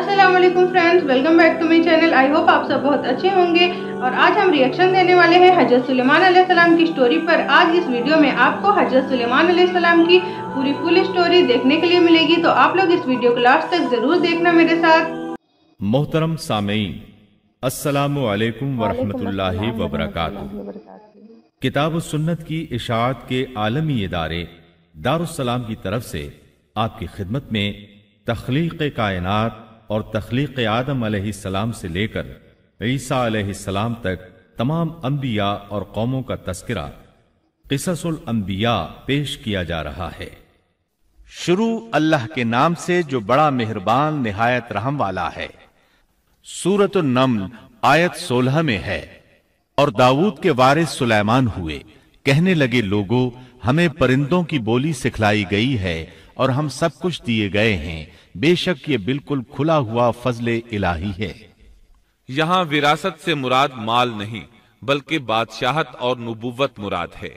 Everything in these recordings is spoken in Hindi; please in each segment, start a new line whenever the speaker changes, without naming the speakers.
Aslam friends welcome back to my channel I hope आप सब बहुत अच्छे होंगे और आज हम रिएक्शन देने वाले हैं हजरत सुलेमान सलाम की स्टोरी पर आज इस वीडियो में आपको हजरत सुलेमान सलाम की पूरी फुल स्टोरी देखने के लिए मिलेगी तो आप लोग इस वीडियो को लास्ट तक जरूर देखना मेरे साथ मोहतरम सामीन असलकम वरहमल वबरक किताब सुन्नत की इशात के आलमी इदारे दारुसलाम की तरफ से आपकी खिदमत में तख्लीक कायनात और तख्लीक आदम सलाम से लेकर ईसा सलाम तक तमाम अम्बिया और कौमों का तस्करा किससुल अम्बिया पेश किया जा रहा है शुरू अल्लाह के नाम से जो बड़ा मेहरबान निहायत रहम वाला है सूरत नम्ल आयत सोलह में है और दाऊद के वारिस सुलेमान हुए कहने लगे लोगों हमें परिंदों की बोली सिखलाई गई है और हम सब कुछ दिए गए हैं बेशक ये बिल्कुल खुला हुआ फजले इलाही है
यहाँ विरासत से मुराद माल नहीं बल्कि बादशाहत और नबुवत मुराद है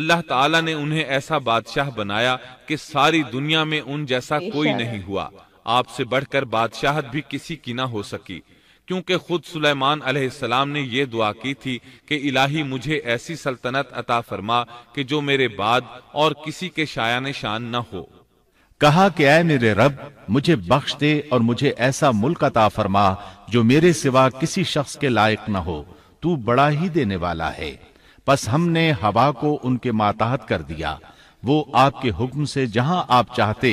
अल्लाह ताला ने उन्हें ऐसा बादशाह बनाया कि सारी दुनिया में उन जैसा कोई नहीं हुआ आपसे बढ़कर बादशाहत भी किसी की ना हो सकी क्योंकि खुद सुलेमान अलैहिस्सलाम ने यह दुआ की थी कि इलाही मुझे ऐसी सल्तनत अता फरमा कि जो मेरे बाद और किसी के शायान शान न हो
कहा कि ऐ मेरे रब मुझे बख्श दे और मुझे ऐसा मुल्क अता फरमा जो मेरे सिवा किसी शख्स के लायक न हो तू बड़ा ही देने वाला है बस हमने हवा को उनके माताहत कर दिया वो आपके हुक्म से जहां आप चाहते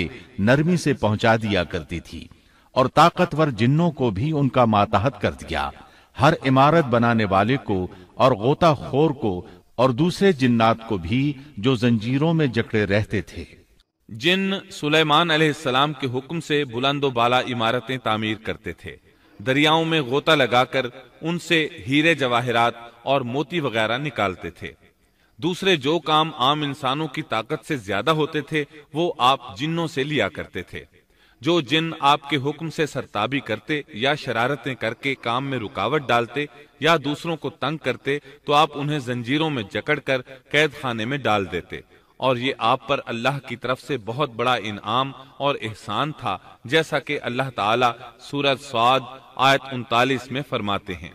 नरमी से पहुंचा दिया करती थी और ताकतवर जिन्नों को भी उनका माताहत कर दिया हर इमारत बनाने वाले को और गोताखोर को और दूसरे जिन्नात को भी जो जंजीरों में जकड़े रहते थे
जिन सुलेमान अलैहिस्सलाम के हुक्म से बुलंदो बाला इमारतें तामीर करते थे दरियाओं में गोता लगाकर उनसे हीरे जवाहरात और मोती वगैरह निकालते थे दूसरे जो काम आम इंसानों की ताकत से ज्यादा होते थे वो आप जिन्नों से लिया करते थे जो जिन आपके हुक्म से सरताबी करते या शरारतें करके काम में रुकावट डालते या दूसरों को तंग करते तो आप उन्हें जंजीरों में जकड़ कर कैद खाने में डाल देते और ये आप पर अल्लाह की तरफ से बहुत बड़ा इनाम और एहसान था जैसा कि अल्लाह ताला सूरत स्वाद आयत उनतालीस में फरमाते हैं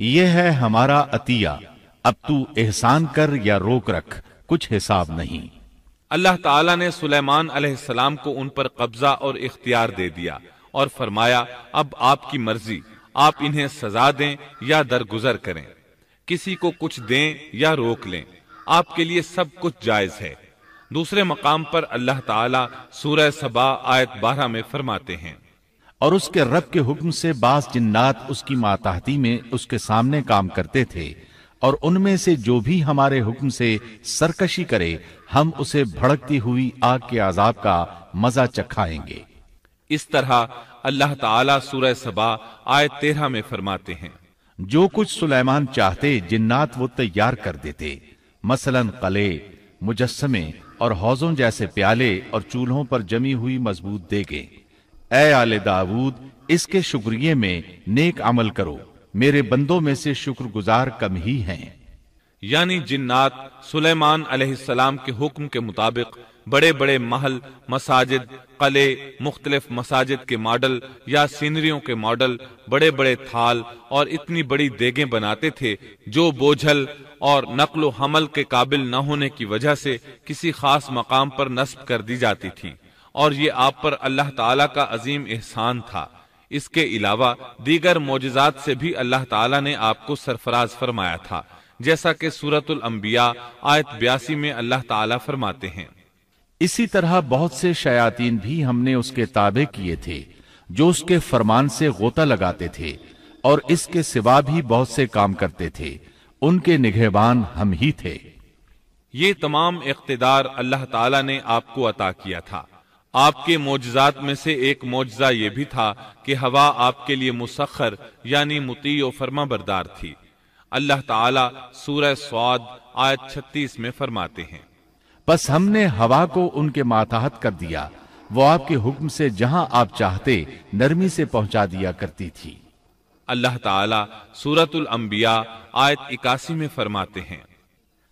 ये
है हमारा अतिया अब तू एहसान कर या रोक रख कुछ हिसाब नहीं
अल्लाह ताला ने सुलेमान अलैहिस्सलाम को उन पर कब्जा और इख्तियार दे दिया और फरमाया अब आपकी मर्जी आप इन्हें सजा दें या दरगुजर करें किसी को कुछ दें या रोक लें आपके लिए सब कुछ जायज है दूसरे मकाम पर अल्लाह ताला सूरह सबा आयत बारह में फरमाते हैं
और उसके रब के हुक्म से बास जिन्नात उसकी माताहती में उसके सामने काम करते थे और उनमें से जो भी हमारे हुक्म से सरकशी करे हम उसे भड़कती हुई आग के आजाब का मजा चखाएंगे
इस तरह अल्लाह ताला सूरह सबा आयत तेरह में फरमाते हैं
जो कुछ सुलेमान चाहते जिन्नात वो तैयार कर देते मसलन कले मुजस्मे और हौजों जैसे प्याले और चूल्हों पर जमी हुई मजबूत देगे ए आले दाऊद इसके शुक्रिय में नेक अमल करो मेरे बंदों में से शुक्रगुजार कम ही हैं
यानी जिन्नात सुलेमान अलैहिस्सलाम के हुक्म के मुताबिक बड़े बड़े महल मसाजिद कले मुख्तलिफ मसाजिद के मॉडल या सीनरियों के मॉडल बड़े बड़े थाल और इतनी बड़ी देगें बनाते थे जो बोझल और नकल हमल के काबिल न होने की वजह से किसी खास मकाम पर नस्ब कर दी जाती थी और ये आप पर अल्लाह ताला का अजीम एहसान था इसके अलावा दीगर मोजात से भी अल्लाह ताला ने आपको सरफराज फरमाया था जैसा कि सूरत अम्बिया आयत बयासी में अल्लाह ताला फरमाते हैं
इसी तरह बहुत से शयातीन भी हमने उसके ताबे किए थे जो उसके फरमान से गोता लगाते थे और इसके सिवा भी बहुत से काम करते थे उनके निगहबान हम ही थे
ये तमाम इकतदार अल्लाह ताला ने आपको अता किया था आपके मोजात में से एक मोजा ये भी था कि हवा आपके लिए मुसखर यानी मुती और फर्मा बरदार थी अल्लाह ताला सूरह स्वाद आयत छत्तीस में फरमाते हैं
बस हमने हवा को उनके माताहत कर दिया वो आपके हुक्म से जहां आप चाहते नरमी से पहुंचा दिया करती थी
अल्लाह ताला सूरतुल अंबिया आयत इक्यासी में फरमाते हैं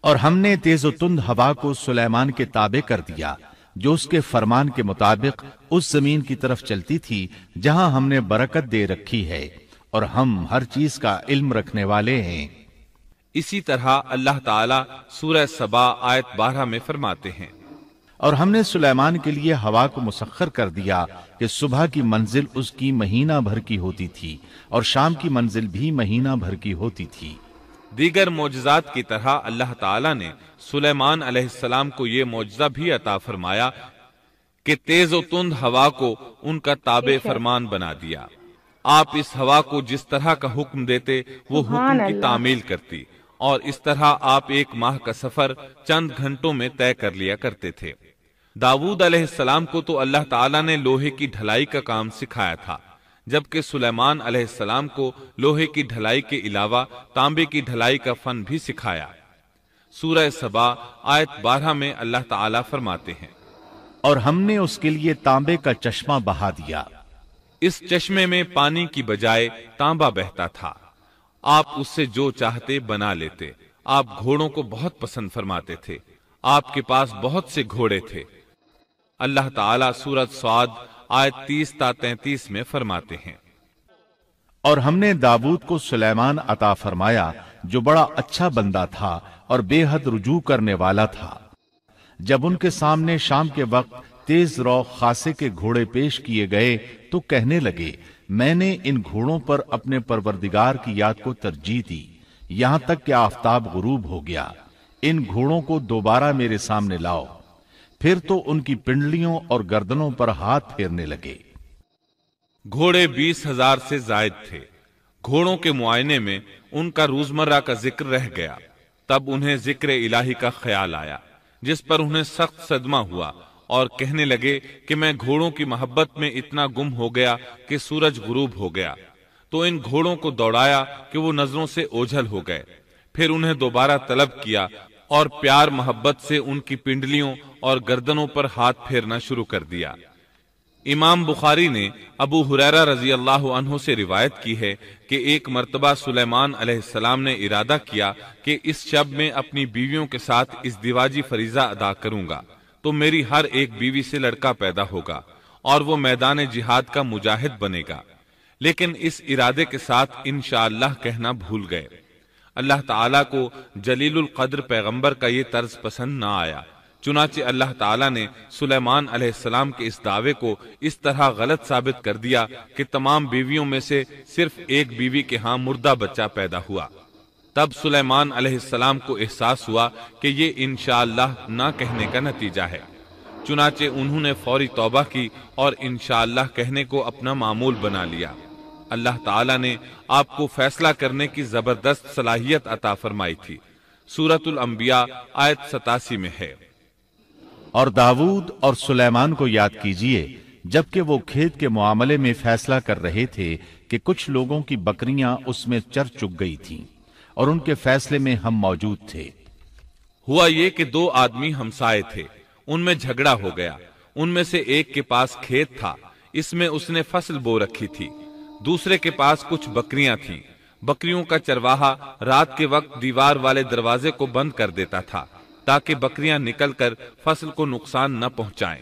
और हमने तेजो तुंद हवा को सुलेमान के ताबे कर दिया जो उसके फरमान के मुताबिक उस जमीन की तरफ चलती थी जहां हमने बरकत दे रखी है और हम हर चीज का इल्म रखने वाले
हैं इसी तरह अल्लाह ताला सूरह सबा आयत बारह में फरमाते हैं
और हमने सुलेमान के लिए हवा को मुसखर कर दिया कि सुबह की मंजिल उसकी महीना भर की होती थी और शाम की मंजिल भी महीना भर की होती थी
दीगर मोजात की तरह अल्लाह ताला ने सुलेमान अलैहिस्सलाम को यह मुआजा भी अता फरमाया कि तेज व तुंद हवा को उनका ताबे फरमान बना दिया आप इस हवा को जिस तरह का हुक्म देते वो हुक्म की तामील करती और इस तरह आप एक माह का सफर चंद घंटों में तय कर लिया करते थे दाऊद अलैहिस्सलाम को तो अल्लाह ताला ने लोहे की ढलाई का काम सिखाया था जबकि सुलेमान अलैहिस्सलाम को लोहे की ढलाई के अलावा तांबे की ढलाई का फन भी सिखाया सूरह सबा आयत बारह में अल्लाह ताला फरमाते हैं
और हमने उसके लिए तांबे का चश्मा बहा दिया
इस चश्मे में पानी की बजाय तांबा बहता था आप उससे जो चाहते बना लेते आप घोड़ों को बहुत पसंद फरमाते थे आपके पास बहुत से घोड़े थे अल्लाह ताला सूरत स्वाद आय तीस ता तैतीस में फरमाते हैं
और हमने दाबूद को सुलेमान अता फरमाया जो बड़ा अच्छा बंदा था और बेहद रुजू करने वाला था जब उनके सामने शाम के वक्त तेज रौ खासे के घोड़े पेश किए गए तो कहने लगे मैंने इन घोड़ों पर अपने परवरदिगार की याद को तरजीह दी यहां तक कि आफ्ताब गुरूब हो गया इन घोड़ों को दोबारा मेरे सामने लाओ फिर तो उनकी पिंडलियों और गर्दनों पर हाथ फेरने
लगे घोड़े बीस हजार से जायद थे घोड़ों के मुआयने में उनका रोजमर्रा का जिक्र रह गया तब उन्हें जिक्र इलाही का ख्याल आया जिस पर उन्हें सख्त सदमा हुआ और कहने लगे कि मैं घोड़ों की मोहब्बत में इतना गुम हो गया कि सूरज गुरूब हो गया तो इन घोड़ों को दौड़ाया कि वो नजरों से ओझल हो गए फिर उन्हें दोबारा तलब किया और प्यार मोहब्बत से उनकी पिंडलियों और गर्दनों पर हाथ फेरना शुरू कर दिया इमाम बुखारी ने अबू हुरैरा रजी अल्लाह से रिवायत की है कि एक मरतबा सुलेमान सलाम ने इरादा किया कि इस शब में अपनी बीवियों के साथ इस दिवाजी फरीजा अदा करूंगा तो मेरी हर एक बीवी से लड़का पैदा होगा और वो मैदान जिहाद का मुजाहिद बनेगा लेकिन इस इरादे के साथ इन कहना भूल गए अल्लाह ताला को जलील कद्र पैगंबर का ये तर्ज पसंद ना आया चुनाचे अल्लाह ताला ने सुलेमान अलैहिस्सलाम के इस दावे को इस तरह गलत साबित कर दिया कि तमाम बीवियों में से सिर्फ एक बीवी के हाँ मुर्दा बच्चा पैदा हुआ तब सुलेमान अलैहिस्सलाम को एहसास हुआ कि ये इनशाला ना कहने का नतीजा है चुनाचे उन्होंने फौरी तौबा की और इनशाला कहने को अपना मामूल बना लिया अल्लाह ताला ने आपको फैसला करने की जबरदस्त सलाहियत अता फरमाई थी सूरतुल अंबिया आयत सतासी में है
और दाऊद और सुलेमान को याद कीजिए जबकि वो खेत के मामले में फैसला कर रहे थे कि कुछ लोगों की बकरियां उसमें चर चुक गई थीं और उनके फैसले में हम मौजूद थे
हुआ ये कि दो आदमी हमसाए थे उनमें झगड़ा हो गया उनमें से एक के पास खेत था इसमें उसने फसल बो रखी थी दूसरे के पास कुछ बकरियां थीं। बकरियों का चरवाहा रात के वक्त दीवार वाले दरवाजे को बंद कर देता था ताकि बकरियां निकलकर फसल को नुकसान न पहुंचाएं।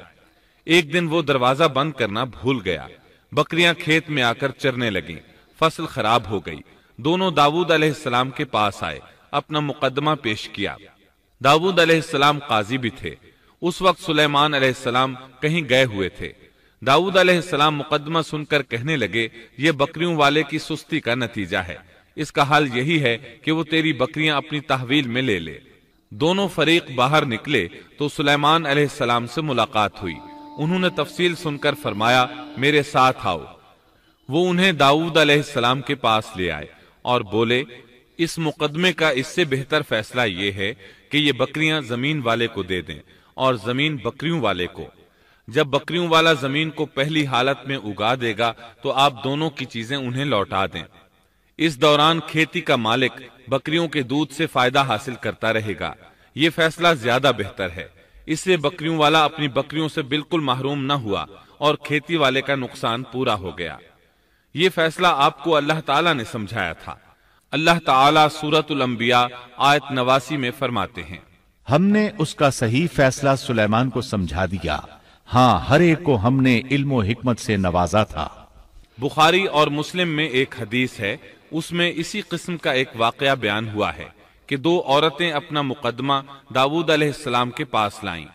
एक दिन वो दरवाजा बंद करना भूल गया बकरियां खेत में आकर चरने लगी फसल खराब हो गई दोनों दाऊद अलैहिस्सलाम के पास आए अपना मुकदमा पेश किया दाऊद अलैहिस्सलाम काजी भी थे उस वक्त सुलेमान अलैहिस्सलाम कहीं गए हुए थे दाऊद अलैहिस्सलाम मुकदमा सुनकर कहने लगे ये बकरियों वाले की सुस्ती का नतीजा है इसका हाल यही है कि वो तेरी बकरियां अपनी तहवील में ले ले दोनों फरीक बाहर निकले तो सुलेमान अलैहिस्सलाम से मुलाकात हुई उन्होंने तफसील सुनकर फरमाया मेरे साथ आओ वो उन्हें दाऊद अलैहिस्सलाम के पास ले आए और बोले इस मुकदमे का इससे बेहतर फैसला ये है कि ये बकरियां जमीन वाले को दे दें और जमीन बकरियों वाले को जब बकरियों वाला जमीन को पहली हालत में उगा देगा तो आप दोनों की चीजें उन्हें लौटा दें इस दौरान खेती का मालिक बकरियों के दूध से फायदा हासिल करता रहेगा ये फैसला ज्यादा बेहतर है इससे बकरियों वाला अपनी बकरियों से बिल्कुल महरूम न हुआ और खेती वाले का नुकसान पूरा हो गया ये फैसला आपको अल्लाह ताला ने समझाया था अल्लाह ताला सूरत अंबिया आयत नवासी में फरमाते हैं
हमने उसका सही फैसला सुलेमान को समझा दिया हाँ हर एक को हमने इल्मो हिकमत से नवाजा था
बुखारी और मुस्लिम में एक हदीस है उसमें इसी किस्म का एक वाकया बयान हुआ है कि दो औरतें अपना मुकदमा दाऊद अलैहिस्सलाम के पास लाईं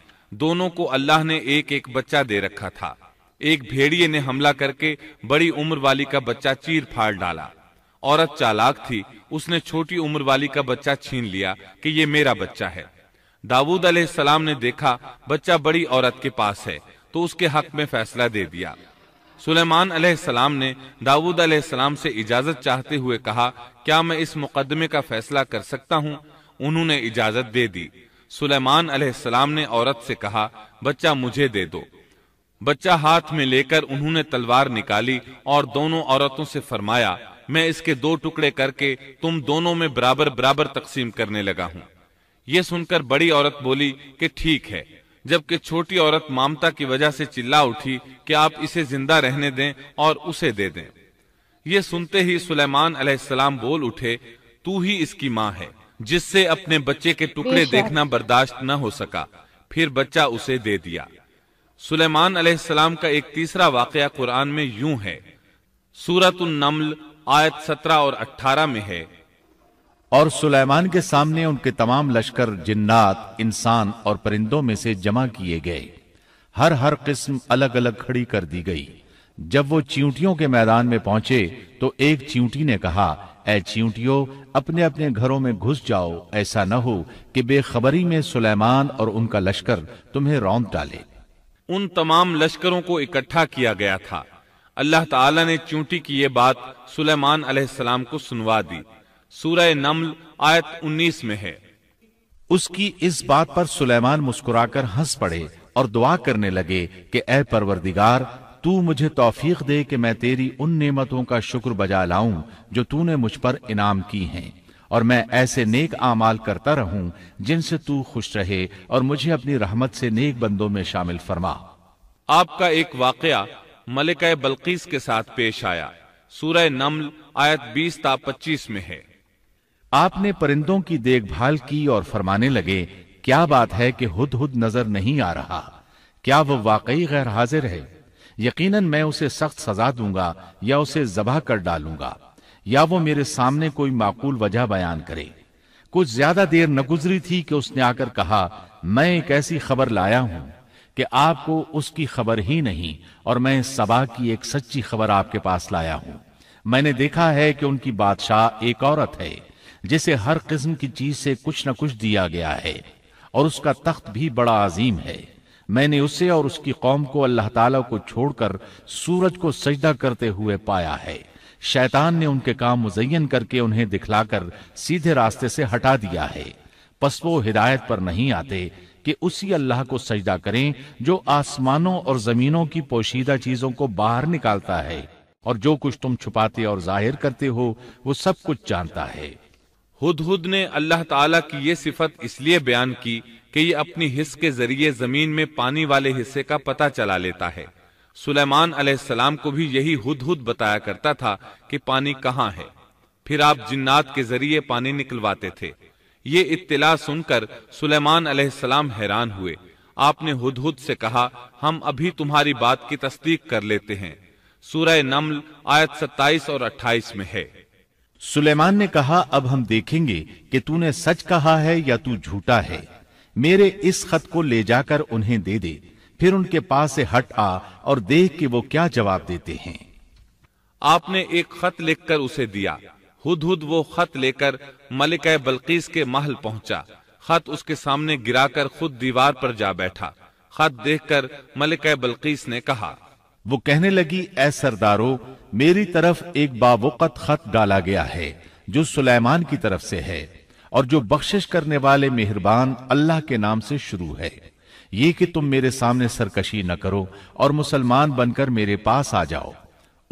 दोनों को अल्लाह ने एक एक बच्चा दे रखा था एक भेड़िए ने हमला करके बड़ी उम्र वाली का बच्चा चीर फाड़ डाला औरत चालाक थी उसने छोटी उम्र वाली का बच्चा छीन लिया कि ये मेरा बच्चा है दाऊद अलैहिस्सलाम ने देखा बच्चा बड़ी औरत के पास है तो उसके हक में फैसला दे दिया सुलेमान अलैहिस्सलाम ने दाऊद अलैहिस्सलाम से इजाजत चाहते हुए कहा क्या मैं इस मुकदमे का फैसला कर सकता हूँ उन्होंने इजाजत दे दी सुलेमान अलैहिस्सलाम ने औरत से कहा बच्चा मुझे दे दो बच्चा हाथ में लेकर उन्होंने तलवार निकाली और दोनों औरतों से फरमाया मैं इसके दो टुकड़े करके तुम दोनों में बराबर बराबर तकसीम करने लगा हूँ यह सुनकर बड़ी औरत बोली कि ठीक है जबकि छोटी औरत मामता की वजह से चिल्ला उठी कि आप इसे जिंदा रहने दें और उसे दे दें ये सुनते ही सुलेमान अलैहिस्सलाम बोल उठे तू ही इसकी माँ है जिससे अपने बच्चे के टुकड़े देखना बर्दाश्त न हो सका फिर बच्चा उसे दे दिया सुलेमान अलैहिस्सलाम का एक तीसरा वाकया कुरान में यूं है सूरत नमल आयत सत्रह और अट्ठारह में है
और सुलेमान के सामने उनके तमाम लश्कर जिन्नात इंसान और परिंदों में से जमा किए गए हर हर किस्म अलग अलग खड़ी कर दी गई जब वो चींटियों के मैदान में पहुंचे तो एक चींटी ने कहा ए चींटियों अपने अपने घरों में घुस जाओ ऐसा न हो कि बेखबरी में सुलेमान और उनका लश्कर तुम्हें रौंद डाले
उन तमाम लश्करों को इकट्ठा किया गया था अल्लाह ताला ने चूंटी की यह बात सुलेमान अलैहिस्सलाम को सुनवा दी सूरह नमल आयत 19 में है
उसकी इस बात पर सुलेमान मुस्कुराकर हंस पड़े और दुआ करने लगे कि ए परवरदिगार तू मुझे तौफीक दे कि मैं तेरी उन नेमतों का शुक्र बजा लाऊं जो तूने मुझ पर इनाम की हैं और मैं ऐसे नेक आमाल करता रहूं जिनसे तू खुश रहे और मुझे अपनी रहमत से नेक बंदों में शामिल फरमा
आपका एक वाकया मलिक बल्किस के साथ पेश आया सूरह नमल आयत 20 ता 25 में है
आपने परिंदों की देखभाल की और फरमाने लगे क्या बात है कि हुद हुद नजर नहीं आ रहा क्या वो वाकई गैर हाजिर है यकीनन मैं उसे सख्त सजा दूंगा या उसे जबा कर डालूंगा या वो मेरे सामने कोई माकूल वजह बयान करे कुछ ज्यादा देर न गुजरी थी कि उसने आकर कहा मैं एक ऐसी खबर लाया हूं कि आपको उसकी खबर ही नहीं और मैं सबा की एक सच्ची खबर आपके पास लाया हूं मैंने देखा है कि उनकी बादशाह एक औरत है जिसे हर किस्म की चीज से कुछ ना कुछ दिया गया है और उसका तख्त भी बड़ा अजीम है मैंने उसे और उसकी कौम को अल्लाह ताला को छोड़कर सूरज को सजदा करते हुए पाया है शैतान ने उनके काम मुजयन करके उन्हें दिखलाकर सीधे रास्ते से हटा दिया है पस वो हिदायत पर नहीं आते कि उसी अल्लाह को सजदा करें जो आसमानों और जमीनों की पोशीदा चीजों को बाहर निकालता है और जो कुछ तुम छुपाते और जाहिर करते हो वो सब कुछ जानता है
हुदहुद ने अल्लाह ताला की ये सिफत इसलिए बयान की कि ये अपनी हिस्स के जरिए जमीन में पानी वाले हिस्से का पता चला लेता है सुलेमान अलैहिस्सलाम को भी यही हुद हुद बताया करता था कि पानी कहाँ है फिर आप जिन्नात के जरिए पानी निकलवाते थे ये इत्तला सुनकर सुलेमान अलैहिस्सलाम हैरान हुए आपने हुद हुद से कहा हम अभी तुम्हारी बात की तस्दीक कर लेते हैं सूरह नमल आयत 27 और 28 में है
सुलेमान ने कहा अब हम देखेंगे कि तूने सच कहा है या तू झूठा है मेरे इस खत को ले जाकर उन्हें दे दे फिर उनके पास से हट आ और देख कि वो क्या जवाब देते हैं
आपने एक खत लिखकर उसे दिया हुद हुद वो खत लेकर मलिक बल्किस के महल पहुंचा खत उसके सामने गिराकर खुद दीवार पर जा बैठा खत देखकर मलिक बल्किस ने कहा
वो कहने लगी ऐ सरदारो मेरी तरफ एक बावकत खत डाला गया है जो सुलेमान की तरफ से है और जो बख्शिश करने वाले मेहरबान अल्लाह के नाम से शुरू है ये कि तुम मेरे सामने सरकशी न करो और मुसलमान बनकर मेरे पास आ जाओ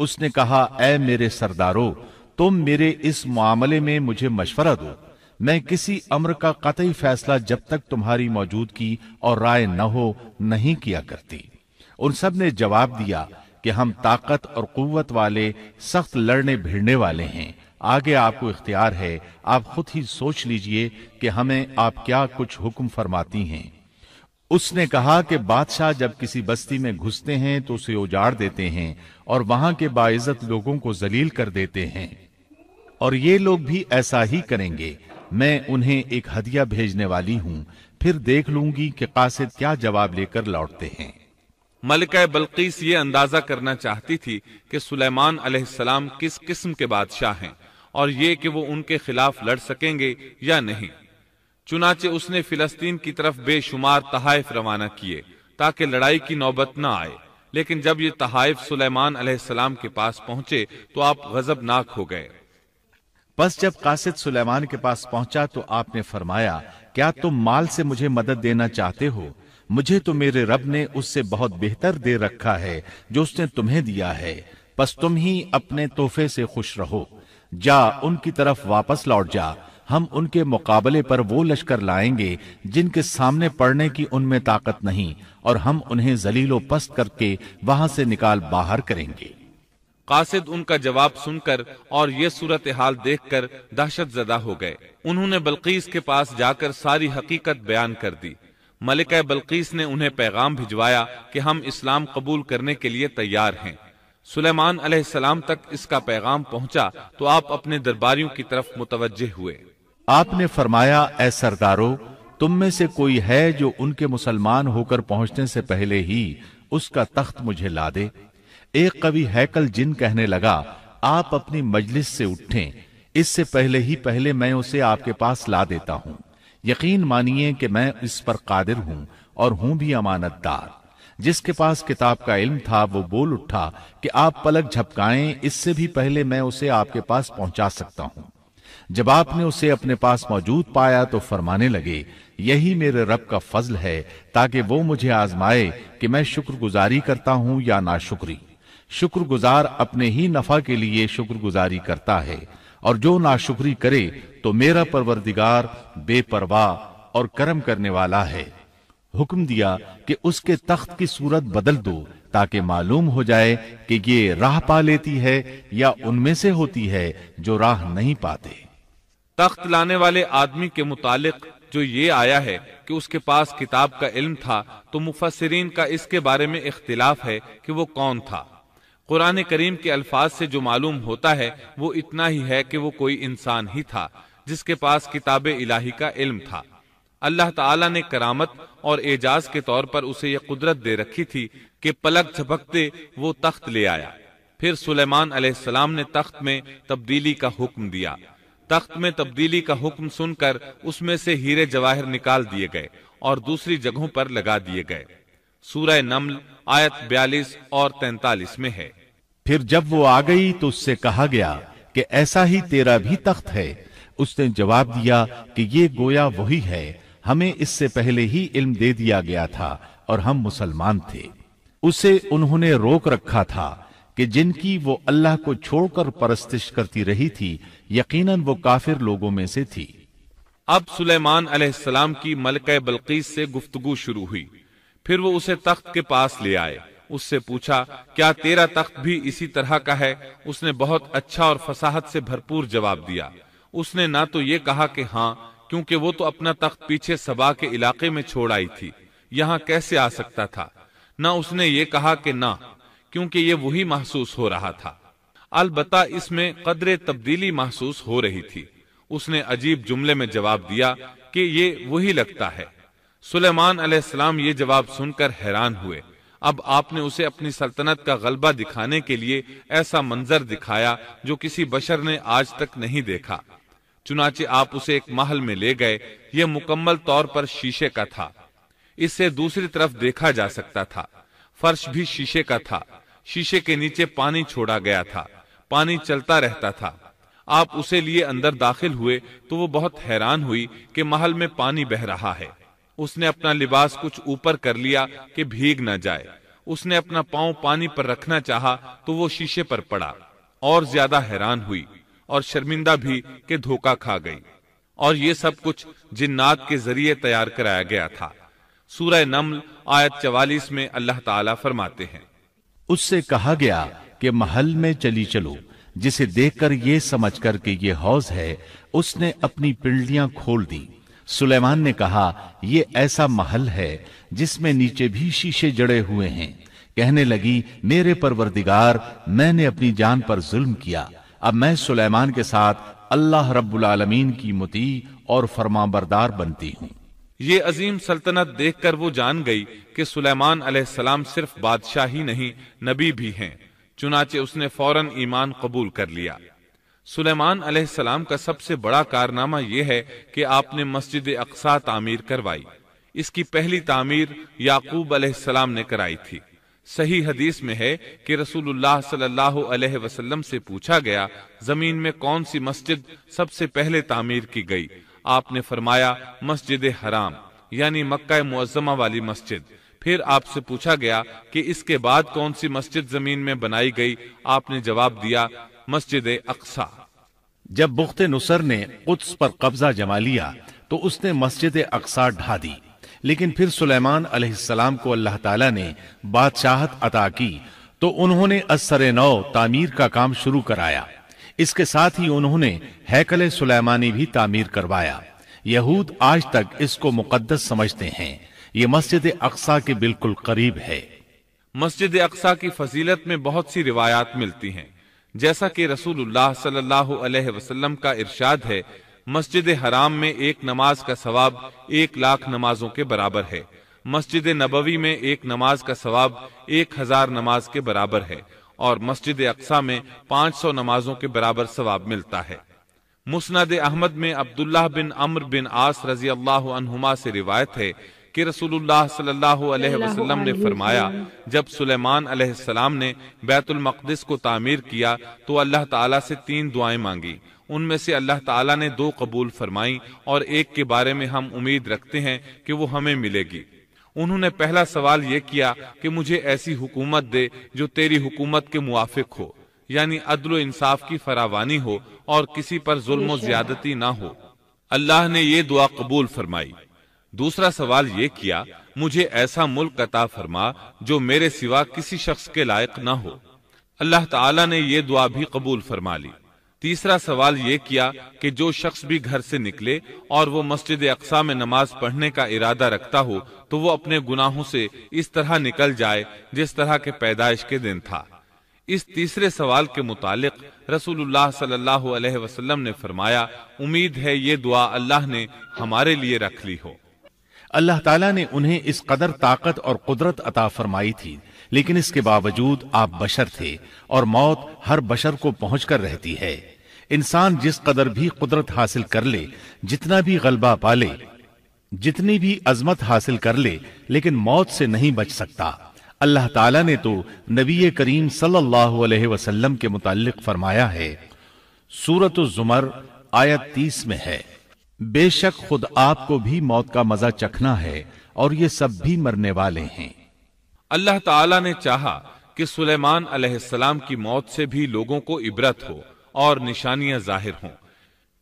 उसने कहा ए मेरे सरदारो तुम मेरे इस मामले में मुझे मशवरा दो मैं किसी अम्र का कतई फैसला जब तक तुम्हारी मौजूदगी और राय न हो नहीं किया करती उन सब ने जवाब दिया कि हम ताकत और कुत वाले सख्त लड़ने भिड़ने वाले हैं आगे आपको इख्तियार है आप खुद ही सोच लीजिए कि हमें आप क्या कुछ हुक्म फरमाती हैं उसने कहा कि बादशाह जब किसी बस्ती में घुसते हैं तो उसे उजाड़ देते हैं और वहां के बाइज्जत लोगों को जलील कर देते हैं और ये लोग भी ऐसा ही करेंगे मैं उन्हें एक हदिया भेजने वाली हूं फिर देख लूंगी कि कासिद क्या
जवाब लेकर लौटते हैं मलिका बल्किस ये अंदाजा करना चाहती थी कि सुलेमान अलैहिस्सलाम किस किस्म के बादशाह हैं और ये कि वो उनके खिलाफ लड़ सकेंगे या नहीं चुनाचे उसने फिलस्तीन की तरफ बेशुमार तहाइफ रवाना किए ताकि लड़ाई की नौबत न आए लेकिन जब ये तहाइफ सुलेमान अलैहिस्सलाम के पास पहुंचे तो आप गजबनाक हो गए
बस जब कासिद सुलेमान के पास पहुंचा तो आपने फरमाया क्या तुम माल से मुझे मदद देना चाहते हो मुझे तो मेरे रब ने उससे बहुत बेहतर दे रखा है जो उसने तुम्हें दिया है बस तुम ही अपने तोहफे से खुश रहो जा उनकी तरफ वापस लौट जा हम उनके मुकाबले पर वो लश्कर लाएंगे जिनके सामने पड़ने की उनमें ताकत नहीं और हम उन्हें जलीलो पस्त करके वहां से निकाल बाहर करेंगे
कासिद उनका जवाब सुनकर और ये सूरत हाल देख कर दहशत जदा हो गए उन्होंने बल्कीस के पास जाकर सारी हकीकत बयान कर दी मलिका बल्कीस ने उन्हें पैगाम भिजवाया कि हम इस्लाम कबूल करने के लिए तैयार हैं सुलेमान अलैहिस्सलाम तक इसका पैगाम पहुंचा तो आप अपने दरबारियों की तरफ मुतवजह हुए
आपने फरमाया ऐ सरदारो तुम में से कोई है जो उनके मुसलमान होकर पहुंचने से पहले ही उसका तख्त मुझे ला दे एक कवि हैकल जिन कहने लगा आप अपनी मजलिस से उठें इससे पहले ही पहले मैं उसे आपके पास ला देता हूं यकीन मानिए कि मैं इस पर कादिर हूं और हूं भी अमानतदार जिसके पास किताब का इल्म था वो बोल उठा कि आप पलक झपकाएं इससे भी पहले मैं उसे आपके पास पहुंचा सकता हूं जब आपने उसे अपने पास मौजूद पाया तो फरमाने लगे यही मेरे रब का फजल है ताकि वो मुझे आजमाए कि मैं शुक्रगुजारी करता हूं या नाशुक्री शुक्रगुजार अपने ही नफा के लिए शुक्रगुजारी करता है और जो नाशुक्री करे तो मेरा परवरदिगार बेपरवाह और कर्म करने वाला है हुक्म दिया कि उसके तख्त की सूरत बदल दो ताकि मालूम हो जाए कि ये राह पा लेती है या उनमें से होती है जो राह नहीं पाते
तख्त लाने वाले आदमी के मुतालिक जो ये आया है कि उसके पास किताब का इल्म था तो मुफसरीन का इसके बारे में इख्तिलाफ है कि वो कौन था कुरान करीम के अल्फाज से जो मालूम होता है वो इतना ही है कि वो कोई इंसान ही था जिसके पास किताब इलाही का इल्म था अल्लाह ताला ने करामत और एजाज के तौर पर उसे यह कुदरत दे रखी थी कि पलक झपकते वो तख्त ले आया फिर सुलेमान अलैहिस्सलाम ने तख्त में तब्दीली का हुक्म दिया तख्त में तब्दीली का हुक्म सुनकर उसमें से हीरे जवाहर निकाल दिए गए और दूसरी जगहों पर लगा दिए गए सूरह नमल आयत बयालीस और तैतालीस में है
फिर जब वो आ गई तो उससे कहा गया कि ऐसा ही तेरा भी तख्त है उसने जवाब दिया कि ये गोया वही है हमें इससे पहले ही इल्म दे दिया गया था और हम मुसलमान थे उसे उन्होंने रोक रखा था कि जिनकी वो अल्लाह को छोड़कर परस्तिश करती रही थी यकीनन वो काफिर लोगों में से थी
अब सुलेमान अलैहिस्सलाम की मलक बल्कीस से गुफ्तगु शुरू हुई फिर वो उसे तख्त के पास ले आए उससे पूछा क्या तेरा तख्त भी इसी तरह का है उसने बहुत अच्छा और फसाहत से भरपूर जवाब दिया उसने ना तो ये कहा कि हाँ क्योंकि वो तो अपना तख्त पीछे सबा के इलाके में छोड़ आई थी यहाँ कैसे आ सकता था ना उसने ये कहा कि ना क्योंकि ये वही महसूस हो रहा था अलबत्ता इसमें कदर तब्दीली महसूस हो रही थी उसने अजीब जुमले में जवाब दिया कि ये वही लगता है सुलेमान अलैहिस्सलाम ये जवाब सुनकर हैरान हुए अब आपने उसे अपनी सल्तनत का गलबा दिखाने के लिए ऐसा मंजर दिखाया जो किसी बशर ने आज तक नहीं देखा चुनाचे आप उसे एक महल में ले गए ये मुकम्मल तौर पर शीशे का था इससे दूसरी तरफ देखा जा सकता था फर्श भी शीशे का था शीशे के नीचे पानी छोड़ा गया था पानी चलता रहता था आप उसे लिए अंदर दाखिल हुए तो वो बहुत हैरान हुई कि महल में पानी बह रहा है उसने अपना लिबास कुछ ऊपर कर लिया कि भीग न जाए उसने अपना पांव पानी पर रखना चाहा तो वो शीशे पर पड़ा और ज्यादा हैरान हुई और शर्मिंदा भी कि धोखा खा गई और ये सब कुछ जिन्नात के जरिए तैयार कराया गया था सूरह नमल आयत चवालीस में अल्लाह ताला फरमाते हैं
उससे कहा गया कि महल में चली चलो जिसे देखकर ये समझकर कि ये हौज है उसने अपनी पिंडलियां खोल दी सुलेमान ने कहा यह ऐसा महल है जिसमें नीचे भी शीशे जड़े हुए हैं कहने लगी मेरे परवरदिगार मैंने अपनी जान पर जुल्म किया अब मैं सुलेमान के साथ अल्लाह रब्बुल आलमीन की मुती और फरमाबरदार बनती हूँ
ये अजीम सल्तनत देखकर वो जान गई कि सुलेमान अलैहिस्सलाम सिर्फ बादशाह ही नहीं नबी भी हैं चुनाचे उसने फौरन ईमान कबूल कर लिया सुलेमान अलैहिस्सलाम का सबसे बड़ा कारनामा यह है कि आपने मस्जिद अकसा तामीर करवाई इसकी पहली तामीर याकूब अलैहिस्सलाम ने कराई थी सही हदीस में है कि रसूलुल्लाह सल्लल्लाहु अलैहि वसल्लम से पूछा गया जमीन में कौन सी मस्जिद सबसे पहले तामीर की गई आपने फरमाया मस्जिद हराम यानी मक्का मुआजमा वाली मस्जिद फिर आपसे पूछा गया कि इसके बाद कौन सी मस्जिद जमीन में बनाई गई आपने जवाब दिया मस्जिद अक्सा
जब बुख्त नुसर ने कुछ पर कब्जा जमा लिया तो उसने मस्जिद अक्सा ढा दी लेकिन फिर सुलेमान अलैहिस्सलाम को अल्लाह ताला ने बादशाहत अता की तो उन्होंने असर नौ तामीर का काम शुरू कराया इसके साथ ही उन्होंने हैकल सुलेमानी भी तामीर करवाया यहूद आज तक इसको मुकद्दस समझते हैं ये मस्जिद अक्सा के बिल्कुल करीब
है मस्जिद अक्सा की फजीलत में बहुत सी रिवायात मिलती हैं जैसा कि रसूलुल्लाह सल्लल्लाहु अलैहि वसल्लम का इरशाद है मस्जिद हराम में एक नमाज का सवाब एक लाख नमाजों के बराबर है मस्जिद नबवी में एक नमाज का सवाब एक हजार नमाज के बराबर है और मस्जिद अक्सा में 500 नमाजों के बराबर सवाब मिलता है मुस्नद अहमद में अब्दुल्ला बिन अमर बिन आस रजी अल्लाह से रिवायत है कि रसूलुल्लाह सल्लल्लाहु अलैहि वसल्लम ने फरमाया जब सुलेमान सलाम ने बैतुल मकदस को तामीर किया तो अल्लाह ताला से तीन दुआएं मांगी उनमें से अल्लाह ताला ने दो कबूल फरमाई और एक के बारे में हम उम्मीद रखते हैं कि वो हमें मिलेगी उन्होंने पहला सवाल ये किया कि मुझे ऐसी हुकूमत दे जो तेरी हुकूमत के मुआफिक हो यानी अदल इंसाफ की फरावानी हो और किसी पर जुल्म ज्यादती ना हो अल्लाह ने ये दुआ कबूल फरमाई दूसरा सवाल ये किया मुझे ऐसा मुल्क अता फरमा जो मेरे सिवा किसी शख्स के लायक ना हो अल्लाह ते ने दुआ भी कबूल फरमा ली तीसरा सवाल ये किया कि जो शख्स भी घर से निकले और वो मस्जिद अकसा में नमाज पढ़ने का इरादा रखता हो तो वो अपने गुनाहों से इस तरह निकल जाए जिस तरह के पैदाइश के दिन था इस तीसरे सवाल के मुतालिक रसूलुल्लाह सल्लल्लाहु अलैहि वसल्लम ने फरमाया उम्मीद है ये दुआ अल्लाह ने हमारे लिए रख ली हो
अल्लाह तला ने उन्हें इस कदर ताकत और कुदरत अता फरमाई थी लेकिन इसके बावजूद आप बशर थे और मौत हर बशर को पहुंचकर रहती है इंसान जिस कदर भी कुदरत हासिल कर ले जितना भी गलबा पाले जितनी भी अजमत हासिल कर ले लेकिन मौत से नहीं बच सकता अल्लाह ताला ने तो नबी करीम सल्लल्लाहु अलैहि वसल्लम के मुतालिक फरमाया है सूरत जुमर आयत तीस में है बेशक खुद आपको भी मौत का मजा चखना है और ये सब भी मरने वाले
हैं अल्लाह ताला ने चाहा कि सुलेमान अलैहिस्सलाम की मौत से भी लोगों को इबरत हो और निशानियां जाहिर हों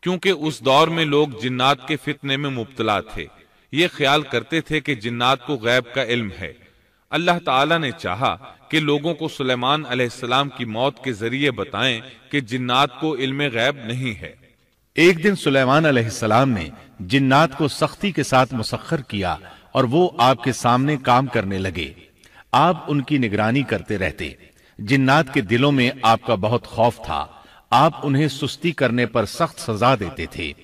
क्योंकि उस दौर में लोग जिन्नात के फितने में मुबतला थे ये ख्याल करते थे कि जिन्नात को गैब का इल्म है अल्लाह ताला ने चाहा कि लोगों को सुलेमान अलैहिस्सलाम की मौत के जरिए बताएं कि जिन्नात को इल्म गैब नहीं है
एक दिन सुलेमान अलैहिस्सलाम ने जिन्नात को सख्ती के साथ मुसखर किया और वो आपके सामने काम करने लगे आप उनकी निगरानी करते रहते जिन्नात के दिलों में आपका बहुत खौफ था आप उन्हें सुस्ती करने पर सख्त सजा देते थे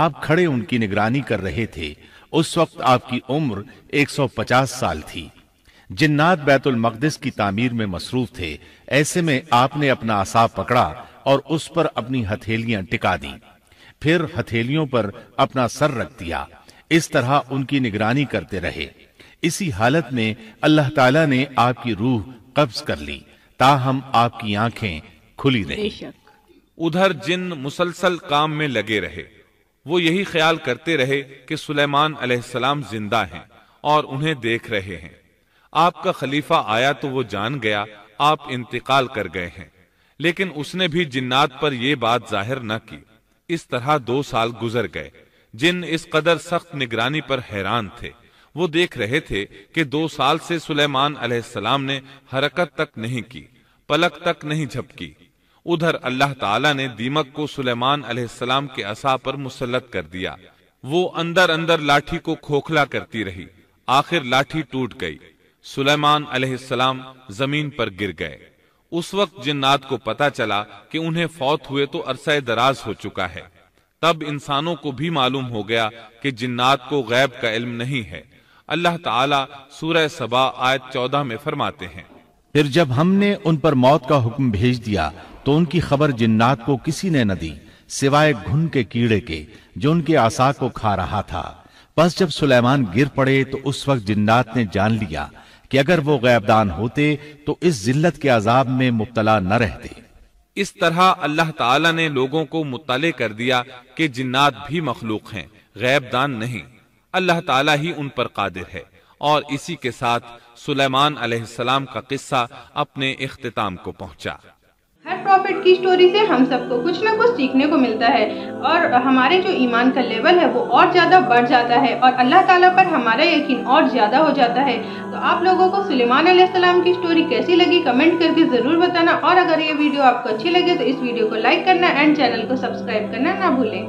आप खड़े उनकी निगरानी कर रहे थे उस वक्त आपकी उम्र 150 साल थी जिन्नात बैतुल मकदस की तामीर में मसरूफ थे ऐसे में आपने अपना आसाब पकड़ा और उस पर अपनी हथेलियां टिका दी फिर हथेलियों पर अपना सर रख दिया इस तरह उनकी निगरानी करते रहे इसी हालत में अल्लाह ताला ने आपकी रूह कब्ज कर ली ताहम आपकी आंखें
खुली रही उधर जिन मुसलसल काम में लगे रहे वो यही ख्याल करते रहे कि सुलेमान अलैहिस्सलाम जिंदा हैं और उन्हें देख रहे हैं आपका खलीफा आया तो वो जान गया आप इंतकाल कर गए हैं लेकिन उसने भी जिन्नात पर यह बात जाहिर न की इस तरह दो साल गुजर गए जिन इस कदर सख्त निगरानी पर हैरान थे वो देख रहे थे कि दो साल से सुलेमान अलैहिस्सलाम ने हरकत तक नहीं की पलक तक नहीं झपकी उधर अल्लाह ताला ने दीमक को सुलेमान अलैहिस्सलाम के असा पर मुसलत कर दिया वो अंदर अंदर लाठी को खोखला करती रही आखिर लाठी टूट गई सुलेमान अलैहिस्सलाम जमीन पर गिर गए उस वक्त जिन्नात को पता चला कि उन्हें फौत हुए तो अरसा दराज हो चुका है तब इंसानों को भी मालूम हो गया कि जिन्नात को गैब का इल्म नहीं है अल्लाह ताला सूरह सबा आयत चौदह में फरमाते हैं
फिर जब हमने उन पर मौत का हुक्म भेज दिया तो उनकी खबर जिन्नात को किसी ने न दी सिवाय घुन के कीड़े के जो उनके आसा को खा रहा था बस जब सुलेमान गिर पड़े तो उस वक्त जिन्नात ने जान लिया कि अगर वो गैबदान होते तो इस जिल्लत के अजाब में मुबतला न रहते
इस तरह अल्लाह ताला ने लोगों को मुतले कर दिया कि जिन्नात भी मखलूक हैं गैबदान नहीं अल्लाह ताला ही उन पर कादिर है और इसी के साथ सुलेमान अलैहिस्सलाम का किस्सा अपने अख्ताम को पहुंचा।
हर प्रॉफिट की स्टोरी से हम सबको कुछ न कुछ सीखने को मिलता है और हमारे जो ईमान का लेवल है वो और ज़्यादा बढ़ जाता है और अल्लाह ताला पर हमारा यकीन और ज़्यादा हो जाता है तो आप लोगों को सुलेमान सलेमान की स्टोरी कैसी लगी कमेंट करके ज़रूर बताना और अगर ये वीडियो आपको अच्छी लगे तो इस वीडियो को लाइक करना एंड चैनल को सब्सक्राइब करना ना भूलें